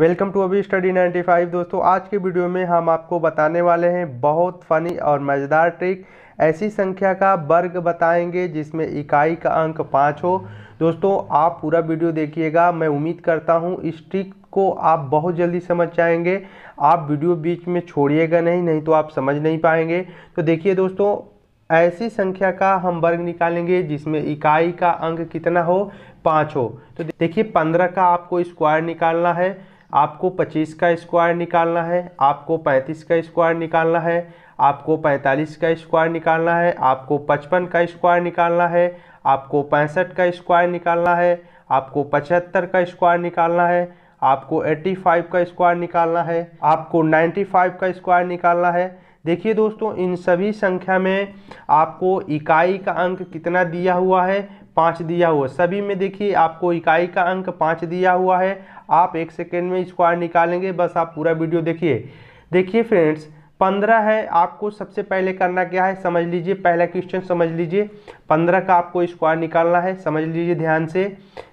welcome to अभी study 95 दोस्तों आज के वीडियो में हम आपको बताने वाले हैं बहुत फनी और मज़ेदार ट्रिक ऐसी संख्या का वर्ग बताएंगे जिसमें इकाई का अंक पाँच हो दोस्तों आप पूरा वीडियो देखिएगा मैं उम्मीद करता हूँ इस ट्रिक को आप बहुत जल्दी समझ जाएंगे आप वीडियो बीच में छोड़िएगा नहीं नहीं तो आप समझ नहीं पाएंगे तो देखिए दोस्तों ऐसी संख्या का हम वर्ग निकालेंगे जिसमें इकाई का अंक कितना हो पाँच हो तो देखिए पंद्रह का आपको स्क्वायर निकालना है आपको 25 का स्क्वायर निकालना है आपको 35 का स्क्वायर निकालना है आपको 45 का स्क्वायर निकालना है आपको 55 का स्क्वायर निकालना है आपको पैंसठ का स्क्वायर निकालना है आपको पचहत्तर का स्क्वायर निकालना है आपको 85 का स्क्वायर निकालना है आपको 95 का स्क्वायर निकालना है देखिए दोस्तों इन सभी संख्या में आपको इकाई का अंक कितना दिया हुआ है पाँच दिया हुआ सभी में देखिए आपको इकाई का अंक पाँच दिया हुआ है आप एक सेकेंड में स्क्वायर निकालेंगे बस आप पूरा वीडियो देखिए देखिए फ्रेंड्स पंद्रह है आपको सबसे पहले करना क्या है समझ लीजिए पहला क्वेश्चन समझ लीजिए पंद्रह का आपको स्क्वायर निकालना है समझ लीजिए ध्यान से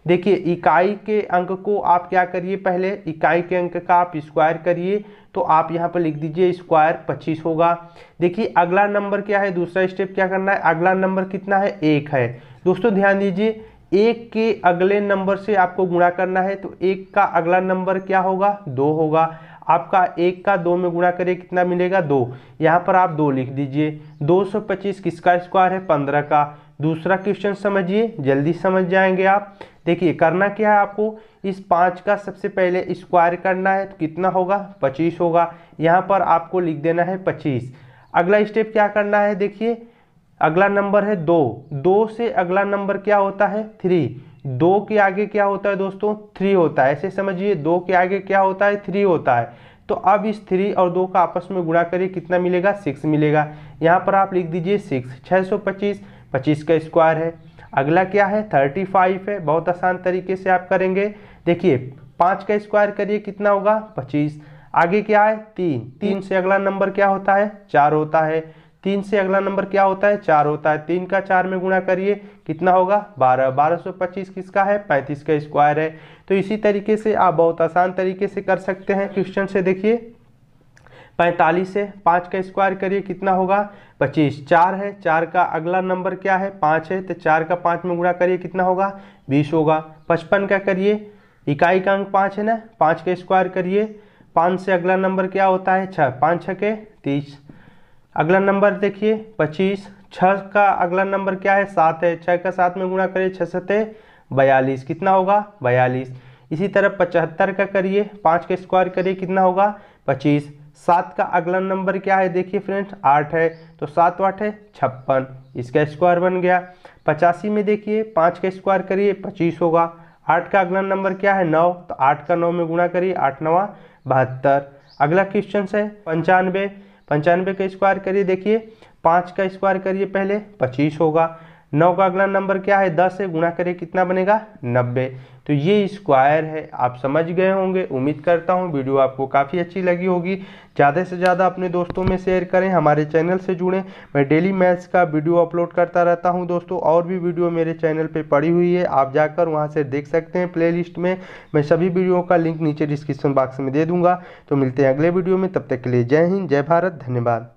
देखिए इकाई के अंक को आप क्या करिए पहले इकाई के अंक का आप स्क्वायर करिए तो आप यहाँ पर लिख दीजिए स्क्वायर पच्चीस होगा देखिए अगला नंबर क्या है दूसरा स्टेप क्या करना है अगला नंबर कितना है एक है दोस्तों ध्यान दीजिए एक के अगले नंबर से आपको गुणा करना है तो एक का अगला नंबर क्या होगा दो होगा आपका एक का दो में गुणा करिए कितना मिलेगा दो यहाँ पर आप दो लिख दीजिए दो सौ पच्चीस किसका स्क्वायर है पंद्रह का दूसरा क्वेश्चन समझिए जल्दी समझ जाएंगे आप देखिए करना क्या है आपको इस पाँच का सबसे पहले स्क्वायर करना है तो कितना होगा पच्चीस होगा यहाँ पर आपको लिख देना है पच्चीस अगला स्टेप क्या करना है देखिए अगला नंबर है दो दो से अगला नंबर क्या होता है थ्री दो के आगे क्या होता है दोस्तों थ्री होता है ऐसे समझिए दो के आगे क्या होता है थ्री होता है तो अब इस थ्री और दो का आपस में गुणा करिए कितना मिलेगा सिक्स मिलेगा यहाँ पर आप लिख दीजिए सिक्स छः सौ पच्चीस पच्चीस का स्क्वायर है अगला क्या है थर्टी फाइव है बहुत आसान तरीके से आप करेंगे देखिए पाँच का स्क्वायर करिए कितना होगा पच्चीस आगे क्या है तीन तीन से अगला नंबर क्या होता है चार होता है तीन से अगला नंबर क्या होता है चार होता है तीन का चार में गुणा करिए कितना होगा बारह बारह सौ पच्चीस किसका है पैंतीस का स्क्वायर है तो इसी तरीके से आप बहुत आसान तरीके से कर सकते हैं क्वेश्चन से देखिए पैंतालीस से पाँच का स्क्वायर करिए कितना होगा पच्चीस चार है चार का अगला नंबर क्या है पाँच है तो चार का पाँच में गुणा करिए कितना होगा बीस होगा पचपन का करिए इकाई का अंक पाँच है ना पाँच का स्क्वायर करिए पाँच से अगला नंबर क्या होता है छः पाँच छः के तीस अगला नंबर देखिए पच्चीस छः का अगला नंबर क्या है सात है छः का सात में गुणा करिए छः सतह बयालीस कितना होगा बयालीस इसी तरह पचहत्तर का करिए पाँच का स्क्वायर करिए कितना होगा पच्चीस सात का अगला नंबर क्या है देखिए फ्रेंड्स आठ है तो सात आठ है छप्पन इसका स्क्वायर बन गया पचासी में देखिए पाँच का स्क्वायर करिए पच्चीस होगा आठ का अगला नंबर क्या है नौ तो आठ का नौ में गुणा करिए आठ नवा बहत्तर अगला क्वेश्चन है पंचानवे पंचानवे का स्क्वायर करिए देखिए पाँच का स्क्वायर करिए पहले पच्चीस होगा नौ का अगला नंबर क्या है दस से गुणा करें कितना बनेगा नब्बे तो ये स्क्वायर है आप समझ गए होंगे उम्मीद करता हूँ वीडियो आपको काफ़ी अच्छी लगी होगी ज़्यादा से ज़्यादा अपने दोस्तों में शेयर करें हमारे चैनल से जुड़ें मैं डेली मैथ्स का वीडियो अपलोड करता रहता हूँ दोस्तों और भी वीडियो मेरे चैनल पे पड़ी हुई है आप जाकर वहाँ से देख सकते हैं प्ले में मैं सभी वीडियो का लिंक नीचे डिस्क्रिप्शन बॉक्स में दे दूँगा तो मिलते हैं अगले वीडियो में तब तक के लिए जय हिंद जय भारत धन्यवाद